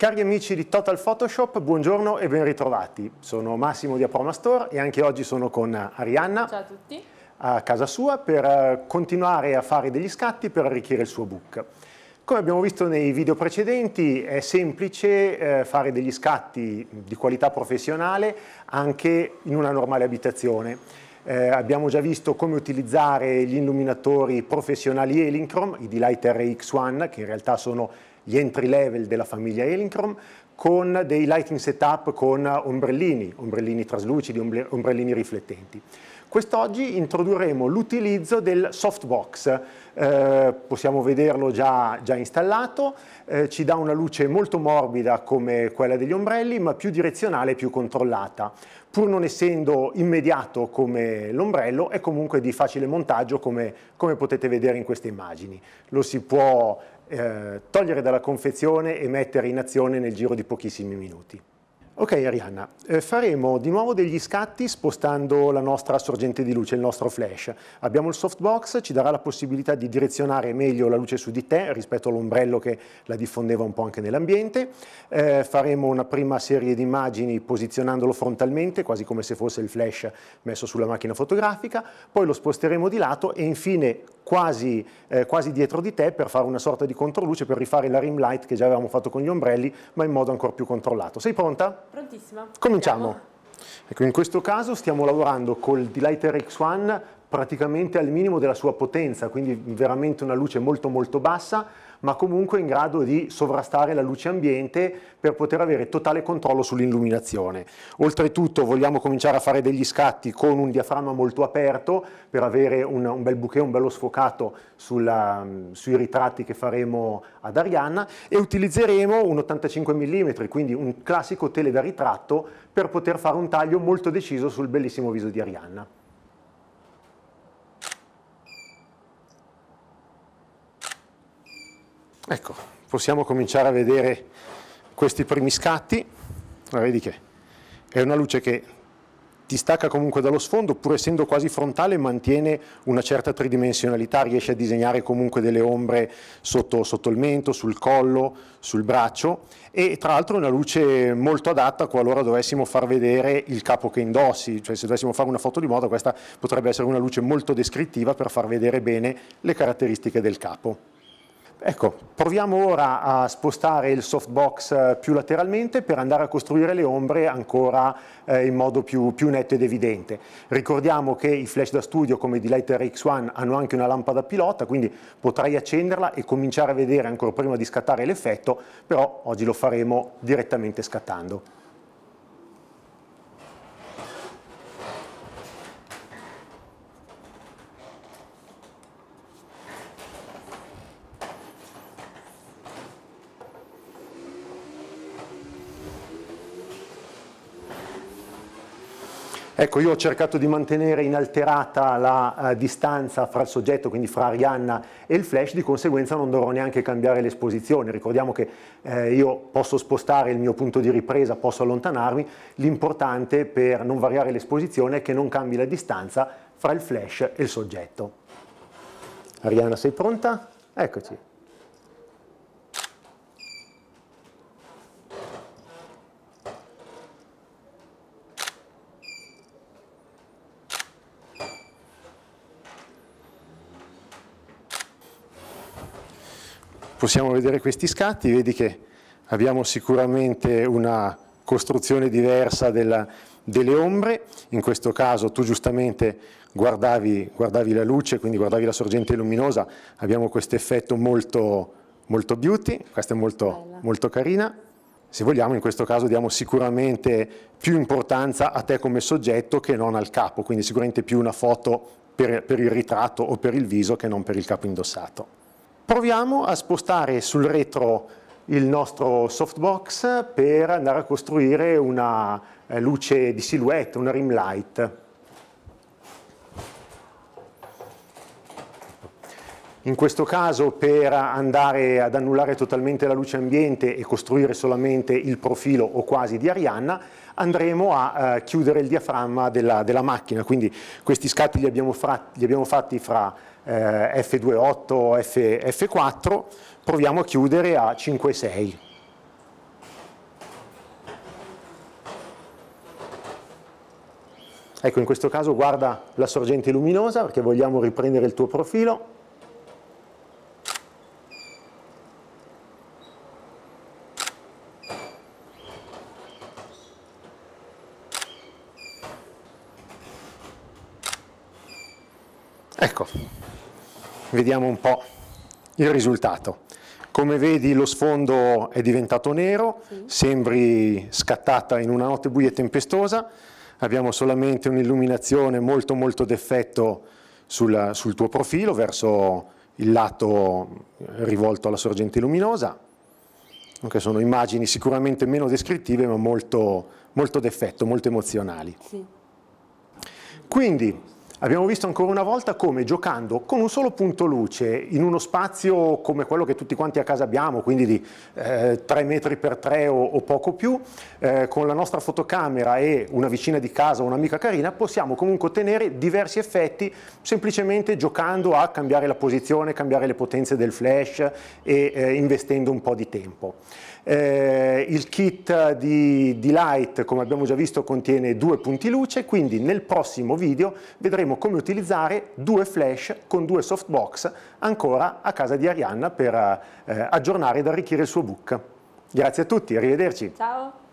Cari amici di Total Photoshop, buongiorno e ben ritrovati. Sono Massimo di Apromastore e anche oggi sono con Arianna. Ciao a tutti. A casa sua per continuare a fare degli scatti per arricchire il suo book. Come abbiamo visto nei video precedenti è semplice eh, fare degli scatti di qualità professionale anche in una normale abitazione eh, abbiamo già visto come utilizzare gli illuminatori professionali Elincrom, i D-Light RX1, che in realtà sono gli entry level della famiglia Elincrom, con dei lighting setup con ombrellini, ombrellini traslucidi, ombrellini riflettenti. Quest'oggi introdurremo l'utilizzo del softbox, eh, possiamo vederlo già, già installato, eh, ci dà una luce molto morbida come quella degli ombrelli ma più direzionale e più controllata. Pur non essendo immediato come l'ombrello è comunque di facile montaggio come, come potete vedere in queste immagini. Lo si può eh, togliere dalla confezione e mettere in azione nel giro di pochissimi minuti. Ok Arianna, eh, faremo di nuovo degli scatti spostando la nostra sorgente di luce, il nostro flash. Abbiamo il softbox, ci darà la possibilità di direzionare meglio la luce su di te rispetto all'ombrello che la diffondeva un po' anche nell'ambiente. Eh, faremo una prima serie di immagini posizionandolo frontalmente, quasi come se fosse il flash messo sulla macchina fotografica, poi lo sposteremo di lato e infine Quasi, eh, quasi, dietro di te per fare una sorta di controluce, per rifare la rim light che già avevamo fatto con gli ombrelli, ma in modo ancora più controllato. Sei pronta? Prontissima. Cominciamo. Andiamo. Ecco, in questo caso stiamo lavorando col Delighter X1 praticamente al minimo della sua potenza, quindi veramente una luce molto molto bassa, ma comunque in grado di sovrastare la luce ambiente per poter avere totale controllo sull'illuminazione. Oltretutto vogliamo cominciare a fare degli scatti con un diaframma molto aperto per avere un, un bel bouquet, un bello sfocato sulla, sui ritratti che faremo ad Arianna e utilizzeremo un 85 mm, quindi un classico tele da ritratto per poter fare un taglio molto deciso sul bellissimo viso di Arianna. Ecco, possiamo cominciare a vedere questi primi scatti, ma vedi che è una luce che ti stacca comunque dallo sfondo, pur essendo quasi frontale mantiene una certa tridimensionalità, riesce a disegnare comunque delle ombre sotto, sotto il mento, sul collo, sul braccio e tra l'altro è una luce molto adatta qualora dovessimo far vedere il capo che indossi, cioè se dovessimo fare una foto di moda questa potrebbe essere una luce molto descrittiva per far vedere bene le caratteristiche del capo. Ecco, proviamo ora a spostare il softbox eh, più lateralmente per andare a costruire le ombre ancora eh, in modo più, più netto ed evidente. Ricordiamo che i flash da studio come di Lighter X1 hanno anche una lampada pilota, quindi potrai accenderla e cominciare a vedere ancora prima di scattare l'effetto, però oggi lo faremo direttamente scattando. Ecco, io ho cercato di mantenere inalterata la uh, distanza fra il soggetto, quindi fra Arianna e il flash, di conseguenza non dovrò neanche cambiare l'esposizione. Ricordiamo che eh, io posso spostare il mio punto di ripresa, posso allontanarmi, l'importante per non variare l'esposizione è che non cambi la distanza fra il flash e il soggetto. Arianna, sei pronta? Eccoci. possiamo vedere questi scatti, vedi che abbiamo sicuramente una costruzione diversa della, delle ombre, in questo caso tu giustamente guardavi, guardavi, la luce, quindi guardavi la sorgente luminosa, abbiamo questo effetto molto, molto beauty, questa è molto, molto carina, se vogliamo in questo caso diamo sicuramente più importanza a te come soggetto che non al capo, quindi sicuramente più una foto per, per il ritratto o per il viso che non per il capo indossato. Proviamo a spostare sul retro il nostro softbox per andare a costruire una eh, luce di silhouette, una rim light. In questo caso per andare ad annullare totalmente la luce ambiente e costruire solamente il profilo o quasi di Arianna andremo a eh, chiudere il diaframma della, della, macchina, quindi questi scatti li abbiamo, fra, li abbiamo fatti fra eh, F28, F, F4, proviamo a chiudere a 5,6. Ecco, in questo caso guarda la sorgente luminosa perché vogliamo riprendere il tuo profilo. Ecco, vediamo un po' il risultato. Come vedi lo sfondo è diventato nero, sì. sembri scattata in una notte buia e tempestosa, abbiamo solamente un'illuminazione molto molto d'effetto sul, sul tuo profilo verso il lato eh, rivolto alla sorgente luminosa, che sono immagini sicuramente meno descrittive ma molto, molto d'effetto, molto emozionali. Sì. Quindi Abbiamo visto ancora una volta come giocando con un solo punto luce in uno spazio come quello che tutti quanti a casa abbiamo, quindi di eh, 3 metri per 3 o, o poco più, eh, con la nostra fotocamera e una vicina di casa o un'amica carina, possiamo comunque ottenere diversi effetti semplicemente giocando a cambiare la posizione, cambiare le potenze del flash e eh, investendo un po' di tempo. Eh, il kit di, di Light, come abbiamo già visto, contiene due punti luce, quindi nel prossimo video vedremo come utilizzare due flash con due softbox ancora a casa di Arianna per eh, aggiornare ed arricchire il suo book. Grazie a tutti, arrivederci. Ciao.